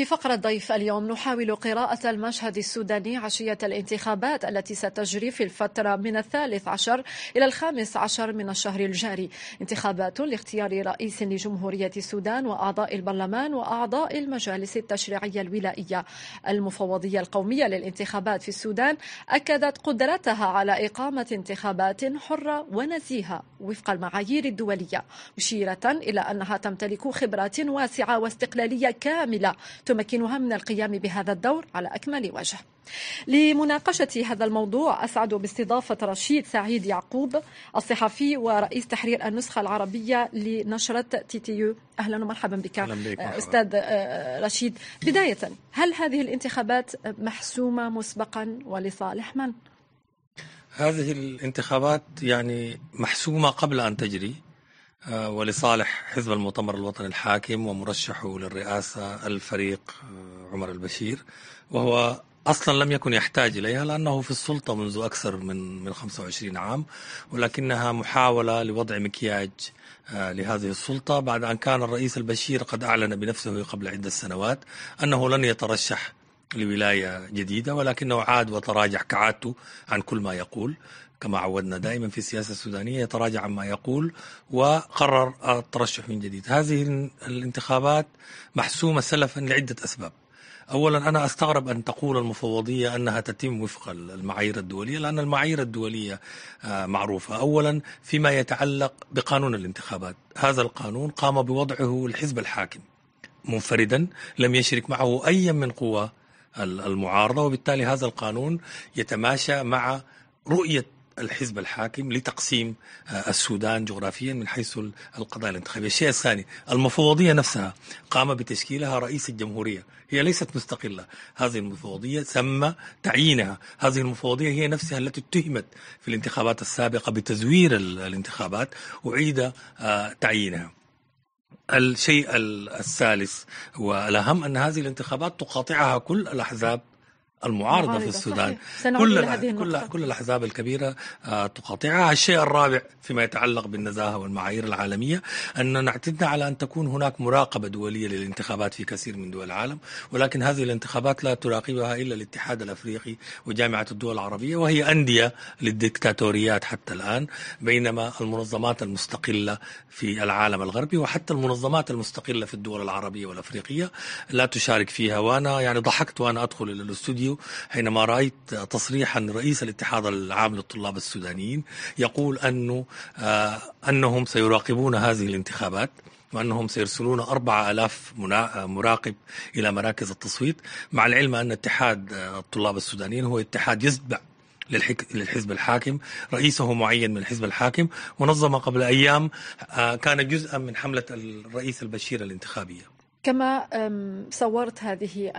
في فقرة ضيف اليوم نحاول قراءة المشهد السوداني عشية الانتخابات التي ستجري في الفترة من الثالث عشر إلى الخامس عشر من الشهر الجاري انتخابات لاختيار رئيس لجمهورية السودان وأعضاء البرلمان وأعضاء المجالس التشريعية الولائية المفوضية القومية للانتخابات في السودان أكدت قدرتها على إقامة انتخابات حرة ونزيهة وفق المعايير الدولية مشيرة إلى أنها تمتلك خبرات واسعة واستقلالية كاملة تمكنها من القيام بهذا الدور على أكمل وجه لمناقشة هذا الموضوع أسعد باستضافة رشيد سعيد يعقوب الصحفي ورئيس تحرير النسخة العربية لنشرة تي تي يو أهلا ومرحبا بك أهلا أستاذ آه، رشيد بداية هل هذه الانتخابات محسومة مسبقا ولصالح من؟ هذه الانتخابات يعني محسومة قبل أن تجري آه، ولصالح حزب المؤتمر الوطني الحاكم ومرشحه للرئاسة الفريق آه، عمر البشير وهو أصلا لم يكن يحتاج إليها لأنه في السلطة منذ أكثر من من 25 عام ولكنها محاولة لوضع مكياج آه، لهذه السلطة بعد أن كان الرئيس البشير قد أعلن بنفسه قبل عدة سنوات أنه لن يترشح لولاية جديدة ولكنه عاد وتراجع كعادته عن كل ما يقول كما عودنا دائما في السياسة السودانية يتراجع عما يقول وقرر الترشح من جديد هذه الانتخابات محسومة سلفا لعدة أسباب اولا انا استغرب ان تقول المفوضيه انها تتم وفق المعايير الدوليه لان المعايير الدوليه آه، معروفه، اولا فيما يتعلق بقانون الانتخابات، هذا القانون قام بوضعه الحزب الحاكم منفردا لم يشرك معه اي من قوى المعارضة وبالتالي هذا القانون يتماشى مع رؤية الحزب الحاكم لتقسيم آه، السودان جغرافيا من حيث القضايا الانتخابية الشيء الثاني المفوضية نفسها قام بتشكيلها رئيس الجمهورية هي ليست مستقلة هذه المفوضية تم تعيينها هذه المفوضية هي نفسها التي اتهمت في الانتخابات السابقة بتزوير الانتخابات أعيد آه، تعيينها الشيء الثالث والأهم أن هذه الانتخابات تقاطعها كل الأحزاب المعارضة في السودان كل كل كل الأحزاب الكبيرة آه، تقاطعها الشيء الرابع فيما يتعلق بالنزاهة والمعايير العالمية أننا اعتدنا على أن تكون هناك مراقبة دولية للانتخابات في كثير من دول العالم ولكن هذه الانتخابات لا تراقبها إلا الاتحاد الأفريقي وجامعة الدول العربية وهي أندية للديكتاتوريات حتى الآن بينما المنظمات المستقلة في العالم الغربي وحتى المنظمات المستقلة في الدول العربية والأفريقية لا تشارك فيها وأنا يعني ضحكت وأنا أدخل إلى الاستوديو السوداني حينما رأيت تصريحا رئيس الاتحاد العام للطلاب السودانيين يقول أنه آه، أنهم سيراقبون هذه الانتخابات وأنهم سيرسلون أربعة ألاف مراقب إلى مراكز التصويت مع العلم أن اتحاد آه، الطلاب السودانيين هو اتحاد يتبع للحزب الحاكم رئيسه معين من الحزب الحاكم ونظم قبل أيام آه، كان جزءا من حملة الرئيس البشير الانتخابية كما صورت هذه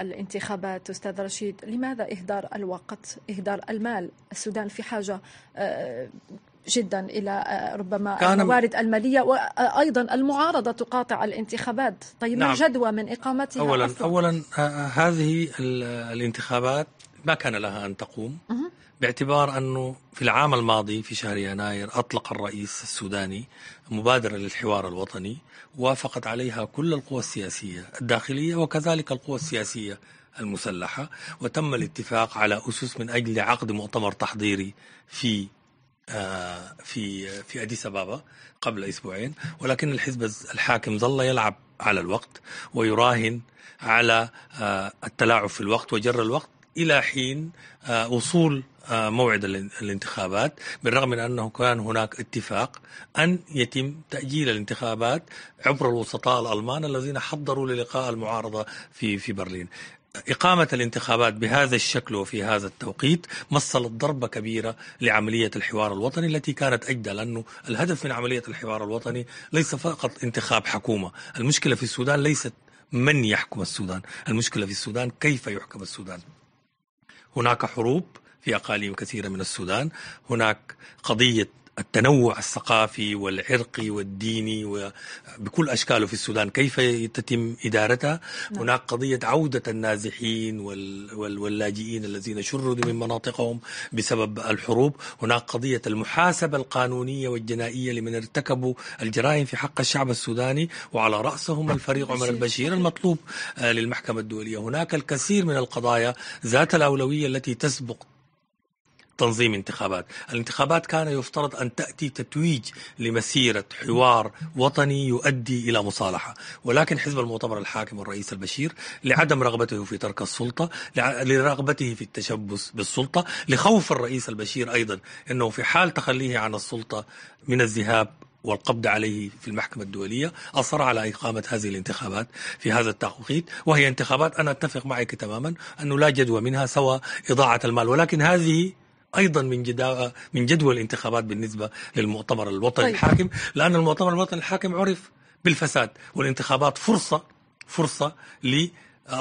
الانتخابات استاذ رشيد لماذا اهدار الوقت اهدار المال السودان في حاجه أه، جدا الى أه، ربما الموارد الماليه وايضا المعارضه تقاطع الانتخابات طيب نعم. ما جدوى من اقامتها اولا أصلاً؟ اولا هذه الانتخابات ما كان لها ان تقوم أه. باعتبار أنه في العام الماضي في شهر يناير أطلق الرئيس السوداني مبادرة للحوار الوطني وافقت عليها كل القوى السياسية الداخلية وكذلك القوى السياسية المسلحة وتم الاتفاق على أسس من أجل عقد مؤتمر تحضيري في آه، في في اديس ابابا قبل اسبوعين ولكن الحزب الحاكم ظل يلعب على الوقت ويراهن على آه، التلاعب في الوقت وجر الوقت الى حين آه، وصول موعد الانتخابات بالرغم من أنه كان هناك اتفاق أن يتم تأجيل الانتخابات عبر الوسطاء الألمان الذين حضروا للقاء المعارضة في في برلين إقامة الانتخابات بهذا الشكل وفي هذا التوقيت مثلت ضربة كبيرة لعملية الحوار الوطني التي كانت أجدى لأنه الهدف من عملية الحوار الوطني ليس فقط انتخاب حكومة المشكلة في السودان ليست من يحكم السودان المشكلة في السودان كيف يحكم السودان هناك حروب في أقاليم كثيرة من السودان هناك قضية التنوع الثقافي والعرقي والديني وبكل أشكاله في السودان كيف تتم إدارتها نعم. هناك قضية عودة النازحين واللاجئين الذين شردوا من مناطقهم بسبب الحروب هناك قضية المحاسبة القانونية والجنائية لمن ارتكبوا الجرائم في حق الشعب السوداني وعلى رأسهم نعم. الفريق عمر البشير المطلوب آه، للمحكمة الدولية هناك الكثير من القضايا ذات الأولوية التي تسبق تنظيم انتخابات الانتخابات كان يفترض أن تأتي تتويج لمسيرة حوار وطني يؤدي إلى مصالحة ولكن حزب المؤتمر الحاكم الرئيس البشير لعدم رغبته في ترك السلطة لرغبته في التشبث بالسلطة لخوف الرئيس البشير أيضا أنه في حال تخليه عن السلطة من الذهاب والقبض عليه في المحكمة الدولية أصر على إقامة هذه الانتخابات في هذا التوقيت وهي انتخابات أنا أتفق معك تماما أنه لا جدوى منها سوى إضاعة المال ولكن هذه ايضا من جدا من جدول الانتخابات بالنسبه للمؤتمر الوطني طيب. الحاكم لان المؤتمر الوطني الحاكم عرف بالفساد والانتخابات فرصه فرصه ل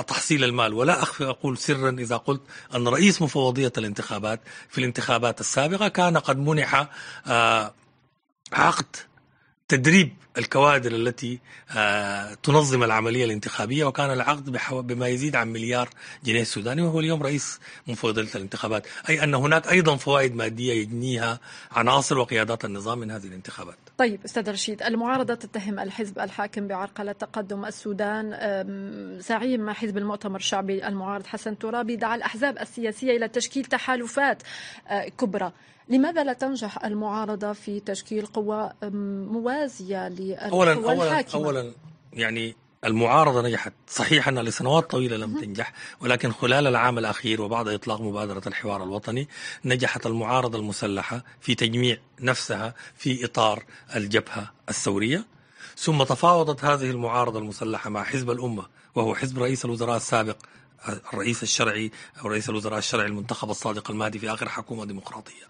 تحصيل المال ولا أخفي أقول سرا إذا قلت أن رئيس مفوضية الانتخابات في الانتخابات السابقة كان قد منح آه، عقد تدريب الكوادر التي آه، تنظم العملية الانتخابية وكان العقد بما يزيد عن مليار جنيه سوداني وهو اليوم رئيس مفوضية الانتخابات أي أن هناك أيضا فوائد مادية يجنيها عناصر وقيادات النظام من هذه الانتخابات طيب أستاذ رشيد المعارضة تتهم الحزب الحاكم بعرقلة تقدم السودان زعيم حزب المؤتمر الشعبي المعارض حسن ترابي دعا الأحزاب السياسية إلى تشكيل تحالفات آه، كبرى لماذا لا تنجح المعارضة في تشكيل قوى موازية أولا أولا, أولا يعني المعارضة نجحت صحيح أنها لسنوات طويلة لم تنجح ولكن خلال العام الأخير وبعد إطلاق مبادرة الحوار الوطني نجحت المعارضة المسلحة في تجميع نفسها في إطار الجبهة الثورية ثم تفاوضت هذه المعارضة المسلحة مع حزب الأمة وهو حزب رئيس الوزراء السابق الرئيس الشرعي أو رئيس الوزراء الشرعي المنتخب الصادق المهدي في آخر حكومة ديمقراطية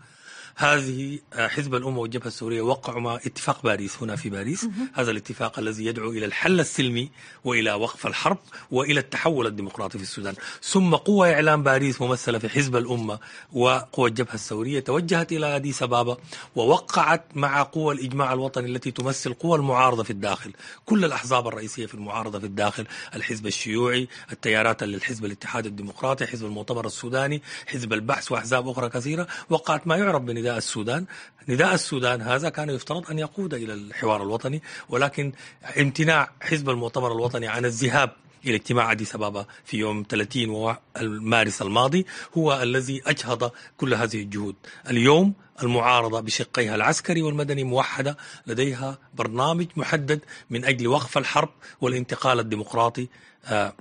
هذه آه، حزب الأمة والجبهة السورية وقعوا مع اتفاق باريس هنا في باريس هذا الاتفاق الذي يدعو إلى الحل السلمي وإلى وقف الحرب وإلى التحول الديمقراطي في السودان ثم قوى إعلام باريس ممثلة في حزب الأمة وقوى الجبهة السورية توجهت إلى أديس أبابا ووقعت مع قوى الإجماع الوطني التي تمثل قوى المعارضة في الداخل كل الأحزاب الرئيسية في المعارضة في الداخل الحزب الشيوعي التيارات للحزب الاتحاد الديمقراطي حزب المؤتمر السوداني حزب البحث وأحزاب أخرى كثيرة وقعت ما يعرف بنداء نداء السودان نداء السودان هذا كان يفترض أن يقود إلى الحوار الوطني ولكن امتناع حزب المؤتمر الوطني عن الذهاب إلى اجتماع عدي سبابة في يوم 30 مارس الماضي هو الذي أجهض كل هذه الجهود اليوم المعارضة بشقيها العسكري والمدني موحدة لديها برنامج محدد من أجل وقف الحرب والانتقال الديمقراطي آه،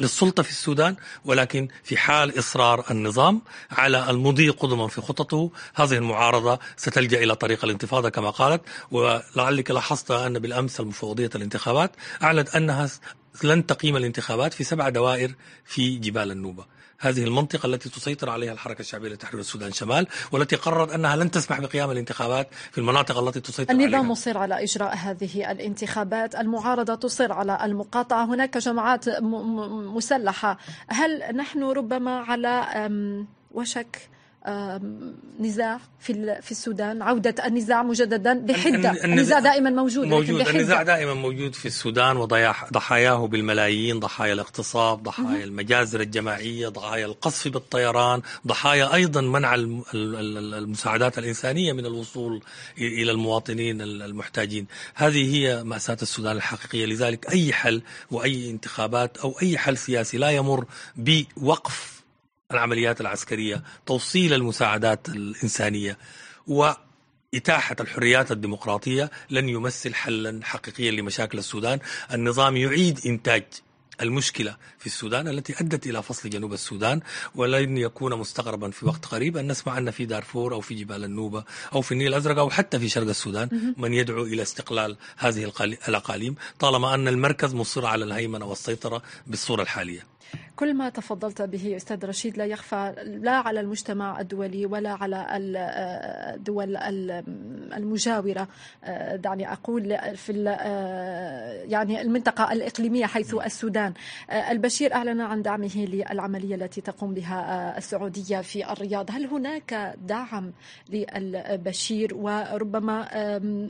للسلطة في السودان ولكن في حال إصرار النظام على المضي قدما في خططه هذه المعارضة ستلجأ إلى طريق الانتفاضة كما قالت ولعلك لاحظت أن بالأمس المفوضية الانتخابات أعلنت أنها لن تقيم الانتخابات في سبع دوائر في جبال النوبة هذه المنطقة التي تسيطر عليها الحركة الشعبية لتحرير السودان شمال والتي قررت أنها لن تسمح بقيام الانتخابات في المناطق التي تسيطر النظام عليها النظام مصر على إجراء هذه الانتخابات المعارضة تصر على المقاطعة هناك جماعات مسلحة هل نحن ربما على وشك نزاع في في السودان عودة النزاع مجددا بحدة النزاع دائما موجود موجود بحدة. النزاع دائما موجود في السودان وضحاياه بالملايين ضحايا الاغتصاب ضحايا المجازر الجماعية ضحايا القصف بالطيران ضحايا أيضا منع المساعدات الإنسانية من الوصول إلى المواطنين المحتاجين هذه هي مأساة السودان الحقيقية لذلك أي حل وأي انتخابات أو أي حل سياسي لا يمر بوقف العمليات العسكرية توصيل المساعدات الإنسانية وإتاحة الحريات الديمقراطية لن يمثل حلا حقيقيا لمشاكل السودان النظام يعيد إنتاج المشكلة في السودان التي أدت إلى فصل جنوب السودان ولن يكون مستغربا في وقت قريب أن نسمع أن في دارفور أو في جبال النوبة أو في النيل الأزرق أو حتى في شرق السودان من يدعو إلى استقلال هذه الأقاليم طالما أن المركز مصر على الهيمنة والسيطرة بالصورة الحالية كل ما تفضلت به أستاذ رشيد لا يخفى لا على المجتمع الدولي ولا على الدول آه، المجاورة آه، دعني أقول في آه، يعني المنطقة الإقليمية حيث نعم. السودان البشير أعلن عن دعمه للعملية التي تقوم بها السعودية في الرياض هل هناك دعم للبشير وربما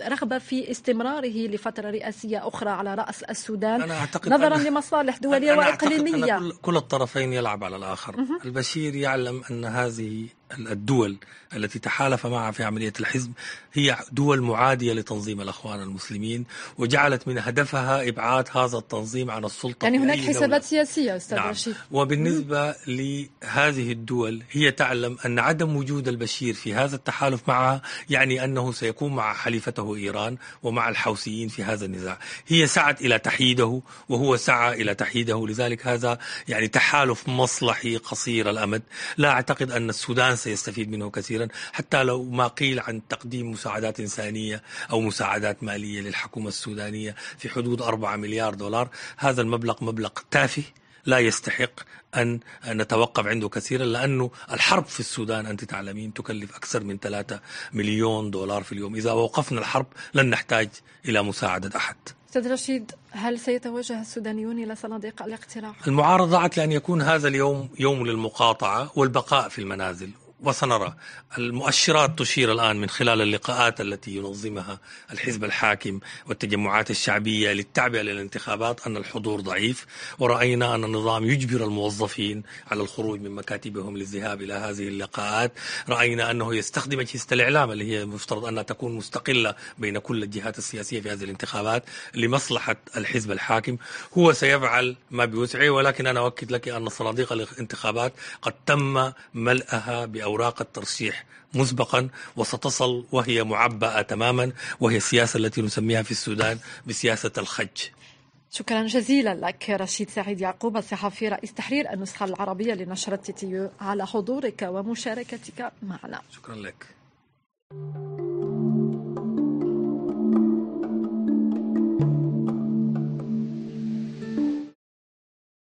رغبة في استمراره لفترة رئاسية أخرى على رأس السودان نظرا لمصالح دولية وإقليمية كل الطرفين يلعب على الآخر البشير يعلم أن هذه الدول التي تحالف معها في عملية الحزب هي دول معادية لتنظيم الأخوان المسلمين وجعلت من هدفها إبعاد هذا التنظيم عن السلطة يعني هناك حسابات دولة. سياسية أستاذ نعم. رشيد وبالنسبة لهذه الدول هي تعلم أن عدم وجود البشير في هذا التحالف معها يعني أنه سيكون مع حليفته إيران ومع الحوثيين في هذا النزاع هي سعت إلى تحييده وهو سعى إلى تحييده لذلك هذا يعني تحالف مصلحي قصير الأمد لا أعتقد أن السودان سيستفيد منه كثيرا حتى لو ما قيل عن تقديم مساعدات إنسانية أو مساعدات مالية للحكومة السودانية في حدود 4 مليار دولار هذا المبلغ مبلغ تافه لا يستحق أن نتوقف عنده كثيرا لأنه الحرب في السودان أنت تعلمين تكلف أكثر من 3 مليون دولار في اليوم إذا وقفنا الحرب لن نحتاج إلى مساعدة أحد أستاذ رشيد هل سيتوجه السودانيون إلى صناديق الاقتراع؟ المعارضة دعت لأن يكون هذا اليوم يوم للمقاطعة والبقاء في المنازل وسنرى المؤشرات تشير الآن من خلال اللقاءات التي ينظمها الحزب الحاكم والتجمعات الشعبية للتعبئة للانتخابات أن الحضور ضعيف ورأينا أن النظام يجبر الموظفين على الخروج من مكاتبهم للذهاب إلى هذه اللقاءات رأينا أنه يستخدم أجهزة الإعلام اللي هي مفترض أنها تكون مستقلة بين كل الجهات السياسية في هذه الانتخابات لمصلحة الحزب الحاكم هو سيفعل ما بوسعه ولكن أنا أؤكد لك أن صناديق الانتخابات قد تم ملئها بأوراق أوراق الترشيح مسبقا وستصل وهي معبأة تماما وهي السياسة التي نسميها في السودان بسياسة الخج شكرا جزيلا لك رشيد سعيد يعقوب الصحفي رئيس تحرير النسخة العربية لنشرة تي على حضورك ومشاركتك معنا شكرا لك